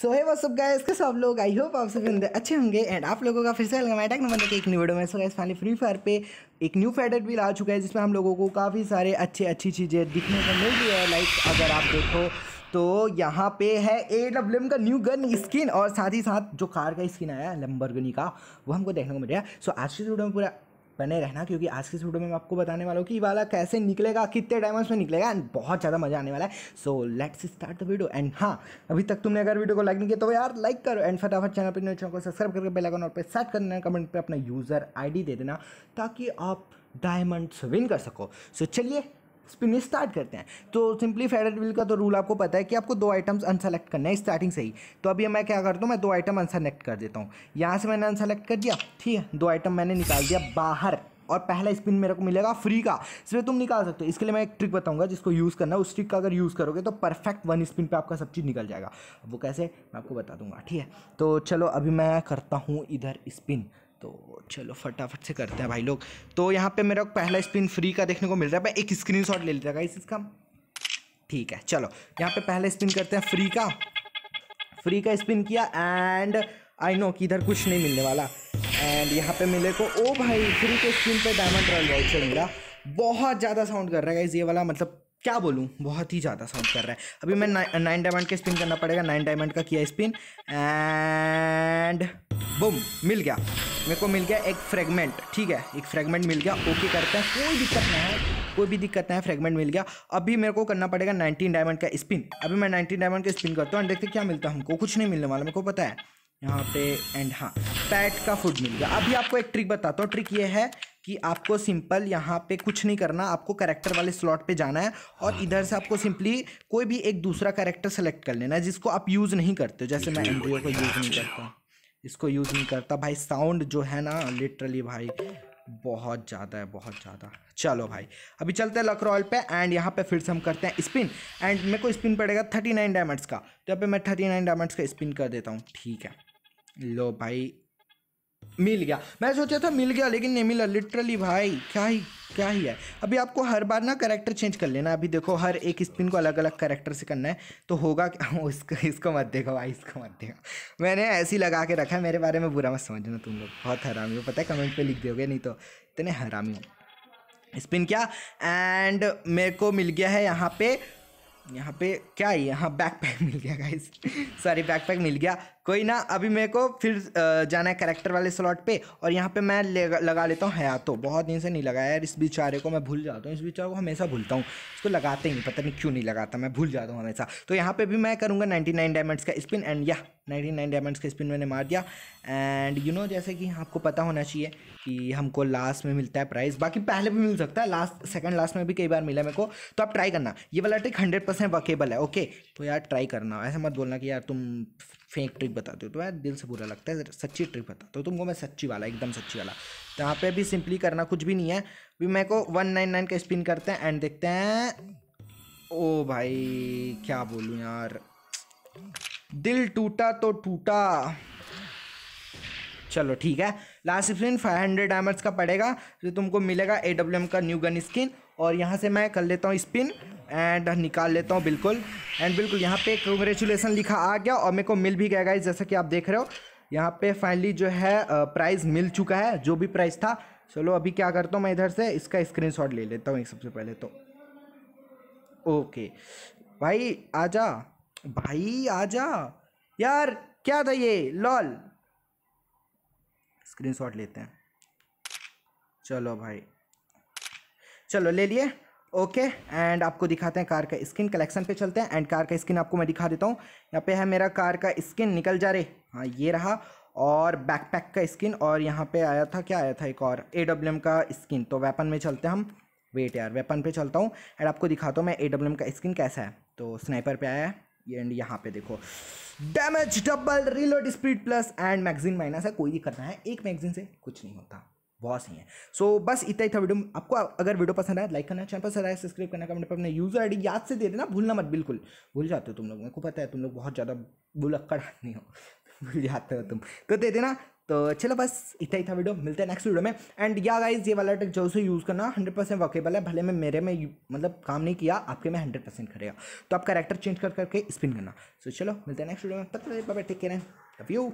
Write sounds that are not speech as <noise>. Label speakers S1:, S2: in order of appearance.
S1: सो है सब गए इसके सब लोग आई होप आप सभी अंदर अच्छे होंगे एंड आप लोगों का फिर से अलगम है नंबर देखिए एक न्यू वीडियो में सो गए फाइनली फ्री फायर पे एक न्यू फेडेट भी ला चुका है जिसमें हम लोगों को काफ़ी सारे अच्छे अच्छी चीज़ें दिखने को मिल रही है लाइक अगर आप देखो तो यहाँ पे है ए डब्ल्यू एम का न्यू गन स्किन और साथ ही साथ जो कार का स्किन आया गनी का वो हमको देखने को मिल रहा है सो आज की वीडियो में पूरा बने रहना क्योंकि आज की इस वीडियो में मैं आपको बताने वाला हूँ कि वाला कैसे निकलेगा कितने डायमंड्स में निकलेगा एंड बहुत ज़्यादा मजा आने वाला है so let's start the video and हाँ अभी तक तुमने अगर वीडियो को लाइक नहीं किया तो यार लाइक करो एंड फटाफट चैनल पर चैनल को सब्सक्राइब करके बेलाइकन और पर सेट कर देना कमेंट पर अपना यूज़र आई दे देना ताकि आप डायमंड्स विन कर सको सो चलिए स्पिन स्टार्ट करते हैं तो सिंपली फेडरल विल का तो रूल आपको पता है कि आपको दो आइटम्स अनसेलेक्ट करना है स्टार्टिंग से ही तो अभी मैं क्या करता हूँ मैं दो आइटम अनसेलेक्ट कर देता हूँ यहाँ से मैंने अनसेलेक्ट कर दिया ठीक है दो आइटम मैंने निकाल दिया बाहर और पहला स्पिन मेरे को मिलेगा फ्री का इसमें तुम निकाल सकते हो इसके लिए मैं एक ट्रिक बताऊंगा जिसको यूज़ करना है उस ट्रिक का अगर यूज़ करोगे तो परफेक्ट वन स्पिन पे आपका सब चीज़ निकल जाएगा वो कैसे मैं आपको बता दूंगा ठीक है तो चलो अभी मैं करता हूँ इधर स्पिन तो चलो फटाफट से करते हैं भाई लोग तो यहाँ पे मेरा पहला स्पिन फ्री का देखने को मिल रहा है भाई एक स्क्रीनशॉट ले लेता है इस इसका ठीक है चलो यहाँ पे पहला स्पिन करते हैं फ्री का फ्री का स्पिन किया एंड आई नो कि इधर कुछ नहीं मिलने वाला एंड यहाँ पे मिले को ओ भाई फ्री के स्क्रीन पे डायमंड रॉयल वाउचर मिला बहुत ज़्यादा साउंड कर रहा है ये वाला मतलब क्या बोलूँ बहुत ही ज़्यादा साउंड कर रहा है अभी मैं ना, नाइन डायमंड का स्पिन करना पड़ेगा नाइन डायमंड का किया स्पिन एंड बुम मिल गया मेरे को मिल गया एक फ्रेगमेंट ठीक है एक फ्रेगमेंट मिल गया ओके करते हैं कोई दिक्कत नहीं है कोई भी दिक्कत नहीं है फ्रेगमेंट मिल गया अभी मेरे को करना पड़ेगा 19 डायमंड का स्पिन अभी मैं 19 डायमंड का स्पिन करता हूँ एंड देखते क्या मिलता है हमको कुछ नहीं मिलने वाला मेरे को पता है यहाँ पे एंड हाँ पैट का फूड मिल गया अभी आपको एक ट्रिक बताता हूँ ट्रिक ये है कि आपको सिंपल यहाँ पे कुछ नहीं करना आपको करेक्टर वाले स्लॉट पे जाना है और हाँ। इधर से आपको सिंपली कोई भी एक दूसरा करेक्टर सेलेक्ट कर लेना है जिसको आप यूज़ नहीं करते जैसे मैं एंड्रियो को यूज़ नहीं करता इसको यूज़ नहीं करता भाई साउंड जो है ना लिटरली भाई बहुत ज़्यादा है बहुत ज़्यादा चलो भाई अभी चलते हैं लकरॉल पे एंड यहाँ पे फिर से हम करते हैं स्पिन एंड मेरे को स्पिन पड़ेगा थर्टी नाइन डायमंड्स का तो यहाँ पे मैं थर्टी नाइन डायमंड्स का स्पिन कर देता हूँ ठीक है लो भाई मिल गया मैं सोचा था मिल गया लेकिन नहीं मिला लिटरली भाई क्या ही क्या ही है अभी आपको हर बार ना करेक्टर चेंज कर लेना अभी देखो हर एक स्पिन को अलग अलग करेक्टर से करना है तो होगा क्या <laughs> इसको इसको मत देखो भाई इसको मत देखो मैंने ऐसे ही लगा के रखा है मेरे बारे में बुरा मत समझना तुम लोग बहुत हरामी हो पता है कमेंट पे लिख दोगे नहीं तो इतने हरामी हो स्पिन क्या एंड मेरे को मिल गया है यहाँ पे यहाँ पे क्या है यहाँ बैकपैक <laughs> मिल गया गाइस सॉरी बैकपैक मिल गया कोई ना अभी मेरे को फिर जाना है करेक्टर वाले स्लॉट पे और यहाँ पे मैं लगा लेता हूँ हयातो बहुत दिन से नहीं लगाया यार इस बेचारे को मैं भूल जाता हूँ इस बेचारे को हमेशा भूलता हूँ इसको लगाते ही पता नहीं क्यों नहीं लगाता मैं भूल जाता हूँ हमेशा तो यहाँ पे भी मैं करूँगा नाइन्टी नाइन डायमंड्स का spin and yeah ninety nine diamonds का स्पिन मैंने मार दिया एंड यू नो जैसे कि आपको पता होना चाहिए कि हमको लास्ट में मिलता है प्राइस बाकी पहले भी मिल सकता है लास्ट सेकंड लास्ट में भी कई बार मिला मेरे को तो आप ट्राई करना ये वाला ट्रिक हंड्रेड परसेंट वर्केबल है ओके तो यार ट्राई करना ऐसे मत बोलना कि यार तुम फेक ट्रिक बताते हो तो यार दिल से बुरा लगता है सच्ची ट्रिक बताता हूँ तुमको मैं सच्ची वाला एकदम सच्ची वाला तो यहाँ पे भी सिंपली करना कुछ भी नहीं है भी मेरे को वन नाइन नाइन का स्पिन करते हैं एंड देखते हैं ओ भाई क्या बोलूँ यार दिल टूटा तो टूटा चलो ठीक है last screen five hundred diamonds का पड़ेगा जो तुमको मिलेगा ए डब्ल्यू एम का न्यू गन स्किन और यहाँ से मैं कर लेता हूँ स्पिन एंड निकाल लेता हूँ बिल्कुल एंड बिल्कुल यहाँ पे कंग्रेचुलेसन लिखा आ गया और मेरे को मिल भी गया गाइज जैसा कि आप देख रहे हो यहाँ पे फाइनली जो है प्राइज़ मिल चुका है जो भी प्राइज़ था चलो अभी क्या करता हूँ मैं इधर से इसका स्क्रीन ले लेता हूँ एक सबसे पहले तो ओके भाई आ भाई आ यार क्या था ये लॉल स्क्रीनशॉट लेते हैं चलो भाई चलो ले लिए ओके एंड आपको दिखाते हैं कार का स्किन कलेक्शन पे चलते हैं एंड कार का स्किन आपको मैं दिखा देता हूँ यहाँ पे है मेरा कार का स्किन निकल जा रहे हाँ ये रहा और बैकपैक का स्किन और यहाँ पे आया था क्या आया था एक और ए का स्किन तो वेपन में चलते हैं हम वेट यार वेपन पे चलता हूँ एंड आपको दिखाता हूँ मैं ए का स्किन कैसा है तो स्नाइपर पे आया है एंड यहाँ पे देखो damage double reload speed plus and magazine minus है कोई भी करना है एक मैगजीन से कुछ नहीं होता बहुत सही है सो so, बस इतना ही था वीडियो आपको अगर वीडियो पसंद आया लाइक करना चैनल पसंद आया सब्सक्राइब करना कमेंट पर अपने यूजर आईडी याद से दे देना भूलना मत बिल्कुल भूल जाते हो तुम लोग मेरे को पता है तुम लोग बहुत ज़्यादा बुलक्कड़ नहीं हो <laughs> भूल जाते हो तुम तो दे देना तो चलो बस इतना ही था वीडियो मिलते हैं नेक्स्ट वीडियो में एंड या गाइज ये वाला टेक जो से यूज़ करना हंड्रेड परसेंट वर्केबल है भले मैं मेरे में मतलब काम नहीं किया आपके में हंड्रेड परसेंट करेगा तो आप कैरेक्टर चेंज कर करके स्पिन करना सो so, चलो मिलते हैं नेक्स्ट वीडियो में पता टेक केयर यू